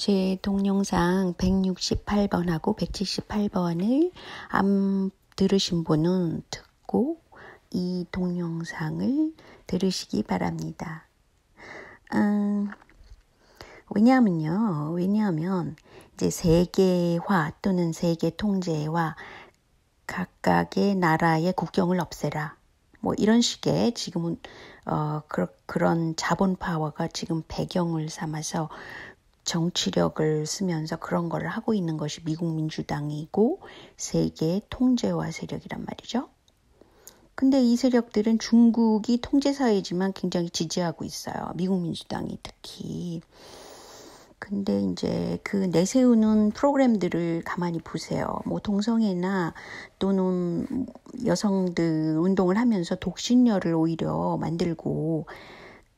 제 동영상 168번하고 178번을 안 들으신 분은 듣고 이 동영상을 들으시기 바랍니다. 음, 왜냐하면요, 왜냐하면 이제 세계화 또는 세계 통제와 각각의 나라의 국경을 없애라. 뭐 이런 식의 지금은 어, 그, 그런 자본 파워가 지금 배경을 삼아서 정치력을 쓰면서 그런 걸 하고 있는 것이 미국 민주당이고 세계 통제와 세력이란 말이죠. 근데 이 세력들은 중국이 통제사회지만 굉장히 지지하고 있어요. 미국 민주당이 특히. 근데 이제 그 내세우는 프로그램들을 가만히 보세요. 뭐 동성애나 또는 여성들 운동을 하면서 독신녀를 오히려 만들고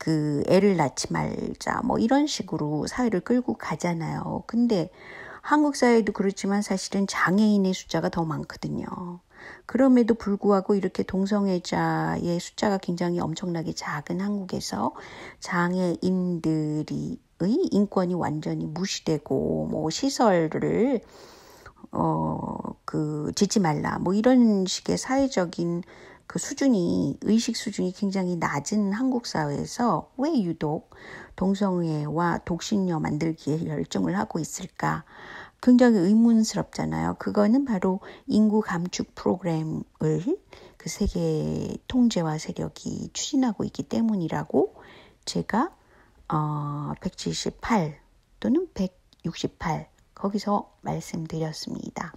그 애를 낳지 말자 뭐 이런 식으로 사회를 끌고 가잖아요. 근데 한국 사회도 그렇지만 사실은 장애인의 숫자가 더 많거든요. 그럼에도 불구하고 이렇게 동성애자의 숫자가 굉장히 엄청나게 작은 한국에서 장애인들의 이 인권이 완전히 무시되고 뭐 시설을 어, 그, 짓지 말라, 뭐 이런 식의 사회적인 그 수준이 의식 수준이 굉장히 낮은 한국 사회에서 왜 유독 동성애와 독신녀 만들기에 열정을 하고 있을까? 굉장히 의문스럽잖아요. 그거는 바로 인구 감축 프로그램을 그 세계 통제와 세력이 추진하고 있기 때문이라고 제가 어, 178 또는 168 거기서 말씀드렸습니다.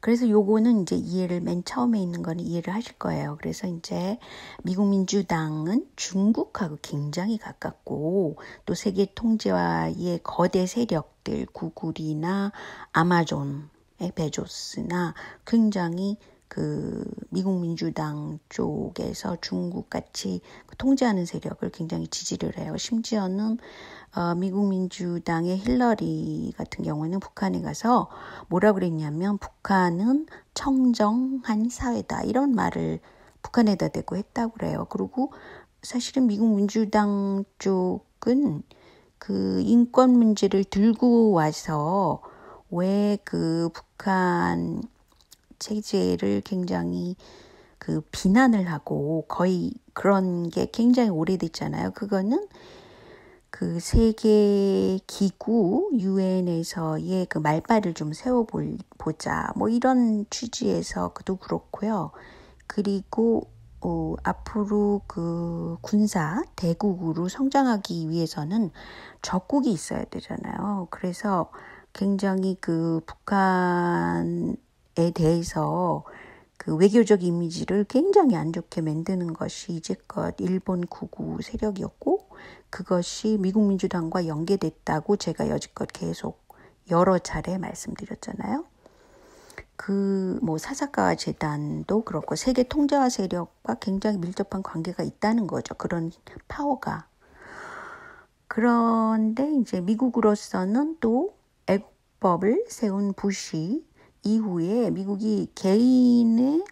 그래서 요거는 이제 이해를 맨 처음에 있는 거는 이해를 하실 거예요. 그래서 이제 미국 민주당은 중국하고 굉장히 가깝고 또 세계 통제와의 거대 세력들 구글이나 아마존 베조스나 굉장히 그 미국 민주당 쪽에서 중국 같이 통제하는 세력을 굉장히 지지를 해요. 심지어는 어, 미국 민주당의 힐러리 같은 경우에는 북한에 가서 뭐라 그랬냐면 북한은 청정한 사회다 이런 말을 북한에다 대고 했다고 그래요. 그리고 사실은 미국 민주당 쪽은 그 인권 문제를 들고 와서 왜 그 북한 체제를 굉장히 그 비난을 하고 거의 그런 게 굉장히 오래됐잖아요. 그거는 그 세계 기구 유엔에서의 그 말발을 좀 세워보자 뭐 이런 취지에서 그도 그렇고요. 그리고 어, 앞으로 그 군사 대국으로 성장하기 위해서는 적국이 있어야 되잖아요. 그래서 굉장히 그 북한 이미지에 대해서 그 외교적 이미지를 굉장히 안 좋게 만드는 것이 이제껏 일본 구구 세력이었고 그것이 미국 민주당과 연계됐다고 제가 여지껏 계속 여러 차례 말씀드렸잖아요. 그 뭐 사사가 재단도 그렇고 세계 통제화 세력과 굉장히 밀접한 관계가 있다는 거죠. 그런 파워가. 그런데 이제 미국으로서는 또 애국법을 세운 부시 이후에 미국이 개인의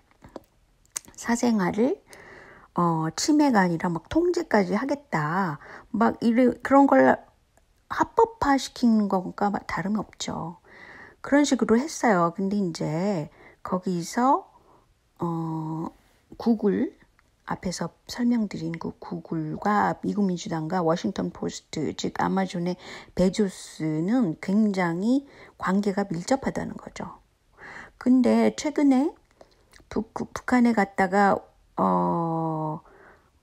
사생활을 어, 침해가 아니라 막 통제까지 하겠다. 막이런 그런 걸 합법화 시킨 건가 다름이 없죠. 그런 식으로 했어요. 근데 이제 거기서, 어, 구글, 앞에서 설명드린 그 구글과 미국 민주당과 워싱턴 포스트, 즉 아마존의 베조스는 굉장히 관계가 밀접하다는 거죠. 근데 최근에 북, 그 북한에 갔다가 어,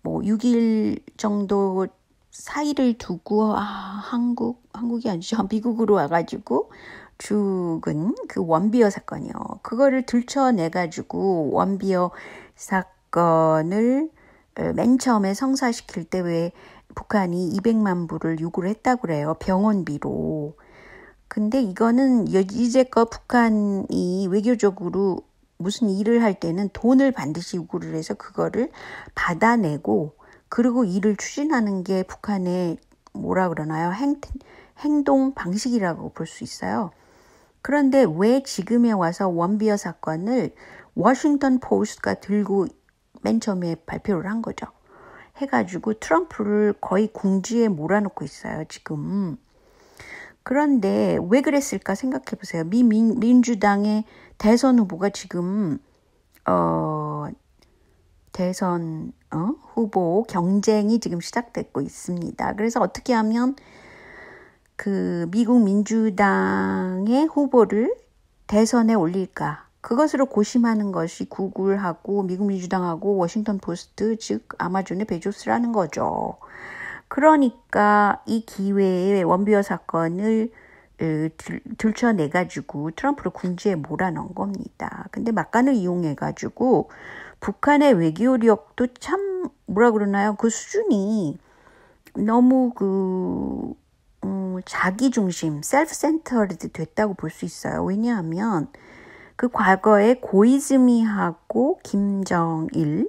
뭐 6일 정도 사이를 두고 아, 한국 한국이 아니죠 미국으로 와가지고 죽은 그 원비어 사건이요. 그거를 들춰내 가지고 원비어 사건을 맨 처음에 성사시킬 때 왜 북한이 200만 불을 요구를 했다고 그래요. 병원비로. 근데 이거는 이제껏 북한이 외교적으로 무슨 일을 할 때는 돈을 반드시 요구를 해서 그거를 받아내고 그리고 일을 추진하는 게 북한의 뭐라 그러나요? 행, 행동 방식이라고 볼 수 있어요. 그런데 왜 지금에 와서 원비어 사건을 워싱턴 포스트가 들고 맨 처음에 발표를 한 거죠. 해가지고 트럼프를 거의 궁지에 몰아놓고 있어요, 지금. 그런데 왜 그랬을까 생각해 보세요. 미 민, 민주당의 대선 후보가 지금 어 대선 어? 후보 경쟁이 지금 시작되고 있습니다. 그래서 어떻게 하면 그 미국 민주당의 후보를 대선에 올릴까? 그것으로 고심하는 것이 구글하고 미국 민주당하고 워싱턴 포스트 즉 아마존의 베조스라는 거죠. 그러니까 이 기회에 원비어 사건을 들춰내 가지고 트럼프를 군지에 몰아넣은 겁니다. 근데 막간을 이용해 가지고 북한의 외교력도 참 뭐라 그러나요? 그 수준이 너무 그 음, 자기 중심, 셀프 센터드 됐다고 볼 수 있어요. 왜냐하면 그 과거에 고이즈미하고 김정일의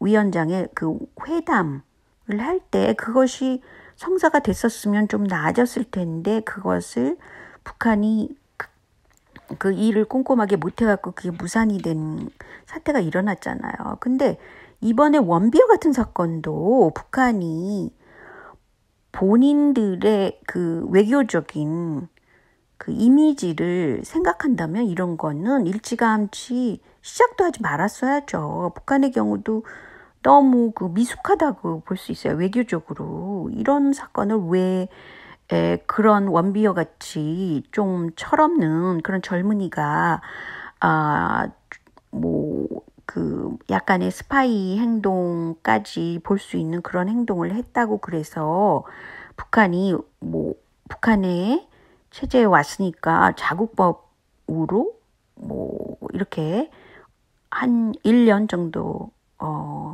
위원장의 그 회담 성장을 할 때 그것이 성사가 됐었으면 좀 나아졌을 텐데 그것을 북한이 그, 그 일을 꼼꼼하게 못해갖고 그게 무산이 된 사태가 일어났잖아요. 근데 이번에 원비어 같은 사건도 북한이 본인들의 그 외교적인 그 이미지를 생각한다면 이런 거는 일찌감치 시작도 하지 말았어야죠. 북한의 경우도 너무 그 미숙하다고 볼 수 있어요. 외교적으로. 이런 사건을 왜 에, 그런 원비어 같이 좀 철없는 그런 젊은이가 아, 뭐, 그, 약간의 스파이 행동까지 볼 수 있는 그런 행동을 했다고 그래서 북한이 뭐, 북한의 체제에 왔으니까 자국법으로 뭐, 이렇게 한 1년 정도, 어,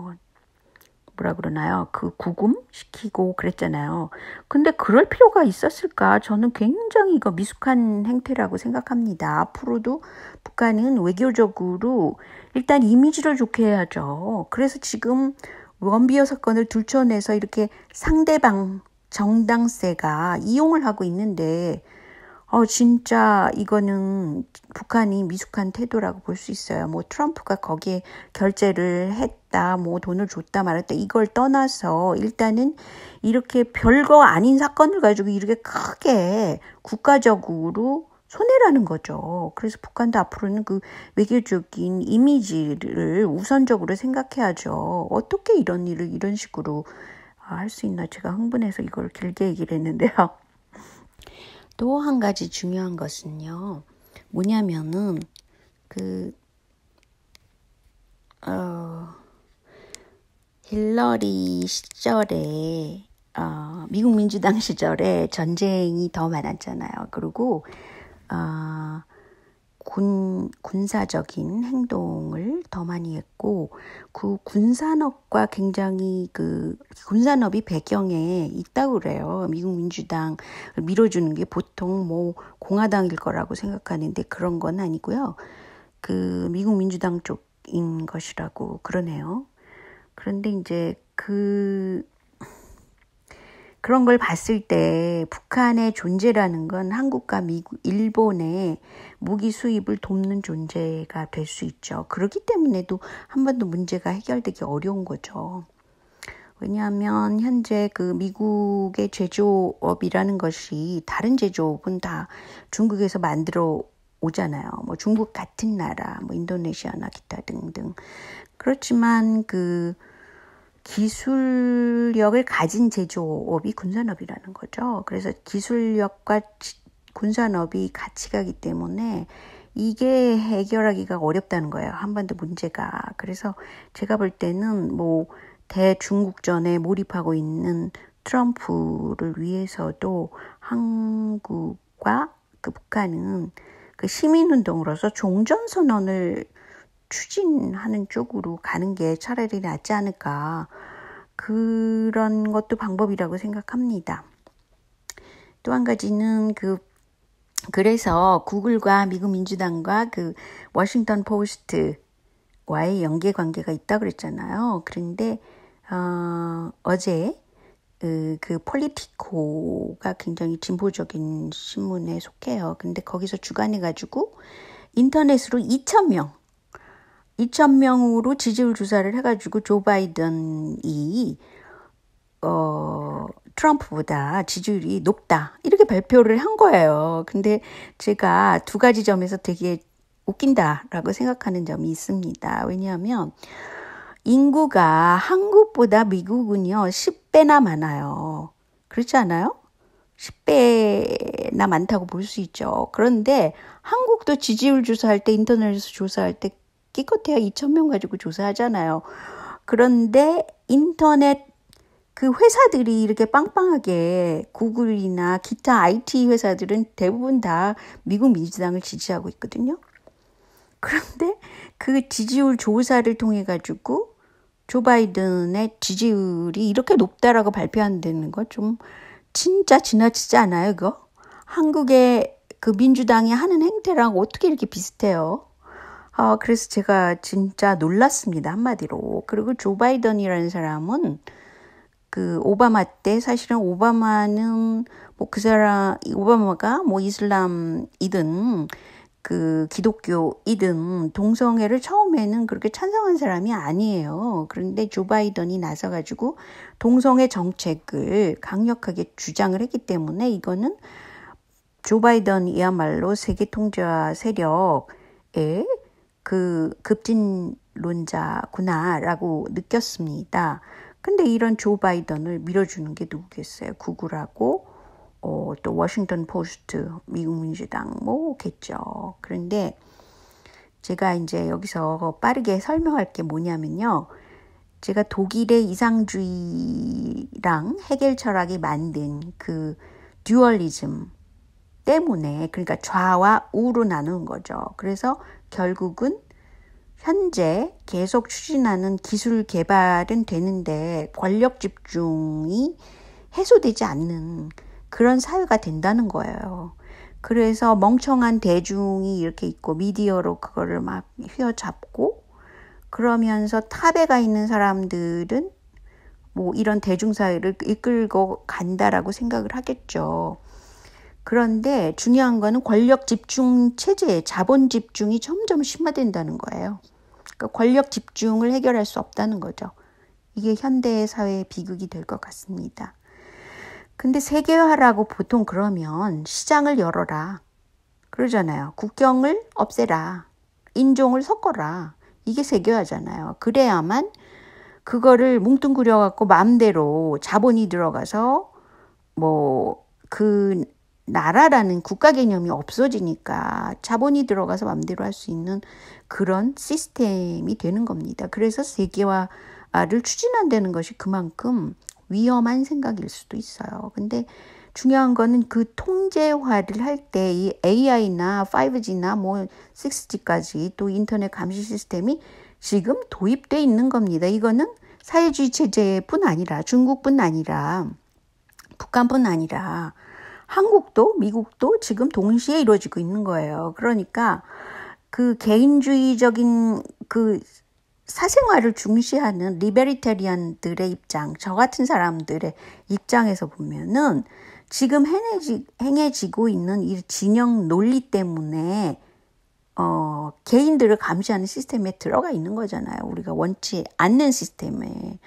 뭐라 그러나요? 그 구금시키고 그랬잖아요. 근데 그럴 필요가 있었을까? 저는 굉장히 이거 미숙한 행태라고 생각합니다. 앞으로도 북한은 외교적으로 일단 이미지를 좋게 해야죠. 그래서 지금 원비어 사건을 둘쳐내서 이렇게 상대방 정당세가 이용을 하고 있는데 어, 진짜 이거는 북한이 미숙한 태도라고 볼 수 있어요. 뭐 트럼프가 거기에 결제를 했다, 뭐 돈을 줬다 말았다 이걸 떠나서 일단은 이렇게 별거 아닌 사건을 가지고 이렇게 크게 국가적으로 손해라는 거죠. 그래서 북한도 앞으로는 그 외교적인 이미지를 우선적으로 생각해야죠. 어떻게 이런 일을 이런 식으로 아, 할수 있나 제가 흥분해서 이걸 길게 얘기를 했는데요. 또한 가지 중요한 것은요. 뭐냐면은 그 어, 힐러리 시절에 어, 미국 민주당 시절에 전쟁이 더 많았잖아요. 그리고 어, 군, 군사적인 행동을 더 많이 했고, 그 군산업과 굉장히 그 군산업이 배경에 있다고 그래요. 미국 민주당 밀어주는 게 보통 뭐 공화당일 거라고 생각하는데 그런 건 아니고요. 그 미국 민주당 쪽인 것이라고 그러네요. 그런데 이제 그 그런 걸 봤을 때 북한의 존재라는 건 한국과 미국, 일본의 무기 수입을 돕는 존재가 될 수 있죠. 그렇기 때문에도 한 번도 문제가 해결되기 어려운 거죠. 왜냐하면 현재 그 미국의 제조업이라는 것이 다른 제조업은 다 중국에서 만들어 오잖아요. 뭐 중국 같은 나라, 뭐 인도네시아나 기타 등등. 그렇지만 그 기술력을 가진 제조업이 군산업이라는 거죠. 그래서 기술력과 군산업이 같이 가기 때문에 이게 해결하기가 어렵다는 거예요. 한반도 문제가. 그래서 제가 볼 때는 뭐 대중국전에 몰입하고 있는 트럼프를 위해서도 한국과 그 북한은 그 시민운동으로서 종전선언을 추진하는 쪽으로 가는 게 차라리 낫지 않을까. 그런 것도 방법이라고 생각합니다. 또 한 가지는 그 그래서 구글과 미국 민주당과 그 워싱턴 포스트와의 연계 관계가 있다 그랬잖아요. 그런데 어, 어제 그, 그 폴리티코가 굉장히 진보적인 신문에 속해요. 근데 거기서 주관해 가지고 인터넷으로 2,000명 2,000명으로 지지율 조사를 해가지고 조 바이든이, 어, 트럼프보다 지지율이 높다. 이렇게 발표를 한 거예요. 근데 제가 두 가지 점에서 되게 웃긴다라고 생각하는 점이 있습니다. 왜냐하면, 인구가 한국보다 미국은요, 10배나 많아요. 그렇지 않아요? 10배나 많다고 볼 수 있죠. 그런데 한국도 지지율 조사할 때, 인터넷에서 조사할 때 기껏해야 2,000명 가지고 조사하잖아요. 그런데 인터넷 그 회사들이 이렇게 빵빵하게 구글이나 기타 IT 회사들은 대부분 다 미국 민주당을 지지하고 있거든요. 그런데 그 지지율 조사를 통해 가지고 조 바이든의 지지율이 이렇게 높다라고 발표한다는 거좀 진짜 지나치지 않아요, 이거? 한국의 그 민주당이 하는 행태랑 어떻게 이렇게 비슷해요? 어, 그래서 제가 진짜 놀랐습니다. 한마디로. 그리고 조 바이든이라는 사람은 그 오바마 때 사실은 오바마는 뭐 그 사람, 오바마가 뭐 이슬람이든 그 기독교이든 동성애를 처음에는 그렇게 찬성한 사람이 아니에요. 그런데 조 바이든이 나서가지고 동성애 정책을 강력하게 주장을 했기 때문에 이거는 조 바이든이야말로 세계 통제와 세력의 그 급진론자구나라고 느꼈습니다. 근데 이런 조 바이든을 밀어주는 게 누구겠어요? 구글하고 어, 또 워싱턴 포스트 미국 민주당 뭐겠죠. 그런데 제가 이제 여기서 빠르게 설명할 게 뭐냐면요. 제가 독일의 이상주의랑 해결 철학이 만든 그 듀얼리즘 때문에 그러니까 좌와 우로 나누는 거죠. 그래서 결국은 현재 계속 추진하는 기술 개발은 되는데 권력 집중이 해소되지 않는 그런 사회가 된다는 거예요. 그래서 멍청한 대중이 이렇게 있고 미디어로 그거를 막 휘어잡고 그러면서 탑에 가 있는 사람들은 뭐 이런 대중사회를 이끌고 간다라고 생각을 하겠죠. 그런데 중요한 거는 권력 집중 체제에 자본 집중이 점점 심화된다는 거예요. 그러니까 권력 집중을 해결할 수 없다는 거죠. 이게 현대 사회의 비극이 될 것 같습니다. 근데 세계화라고 보통 그러면 시장을 열어라. 그러잖아요. 국경을 없애라. 인종을 섞어라. 이게 세계화잖아요. 그래야만 그거를 뭉뚱그려 갖고 마음대로 자본이 들어가서 뭐그 나라라는 국가 개념이 없어지니까 자본이 들어가서 맘대로 할 수 있는 그런 시스템이 되는 겁니다. 그래서 세계화를 추진한다는 것이 그만큼 위험한 생각일 수도 있어요. 근데 중요한 거는 그 통제화를 할 때 이 AI나 5G나 뭐 6G까지 또 인터넷 감시 시스템이 지금 도입돼 있는 겁니다. 이거는 사회주의 체제뿐 아니라 중국뿐 아니라 북한뿐 아니라 한국도 미국도 지금 동시에 이루어지고 있는 거예요. 그러니까 그 개인주의적인 그 사생활을 중시하는 리베리테리안들의 입장, 저 같은 사람들의 입장에서 보면은 지금 행해지, 행해지고 있는 이 진영 논리 때문에 어, 개인들을 감시하는 시스템에 들어가 있는 거잖아요. 우리가 원치 않는 시스템에.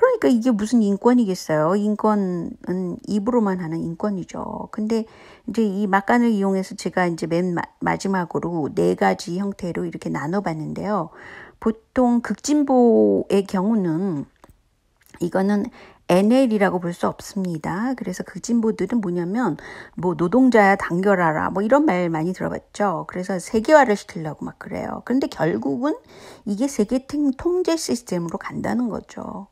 그러니까 이게 무슨 인권이겠어요. 인권은 입으로만 하는 인권이죠. 근데 이제 이 막간을 이용해서 제가 이제 맨 마지막으로 네 가지 형태로 이렇게 나눠봤는데요. 보통 극진보의 경우는 이거는 NL이라고 볼 수 없습니다. 그래서 극진보들은 뭐냐면 뭐 노동자야 단결하라 뭐 이런 말 많이 들어봤죠. 그래서 세계화를 시키려고 막 그래요. 그런데 결국은 이게 세계 통제 시스템으로 간다는 거죠.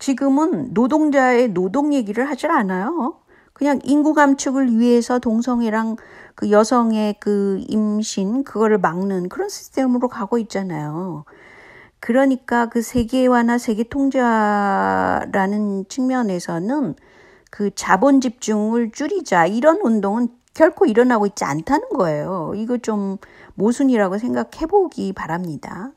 지금은 노동자의 노동 얘기를 하질 않아요. 그냥 인구 감축을 위해서 동성애랑 그 여성의 그 임신 그거를 막는 그런 시스템으로 가고 있잖아요. 그러니까 그 세계화나 세계 통제라는 측면에서는 그 자본 집중을 줄이자 이런 운동은 결코 일어나고 있지 않다는 거예요. 이거 좀 모순이라고 생각해 보기 바랍니다.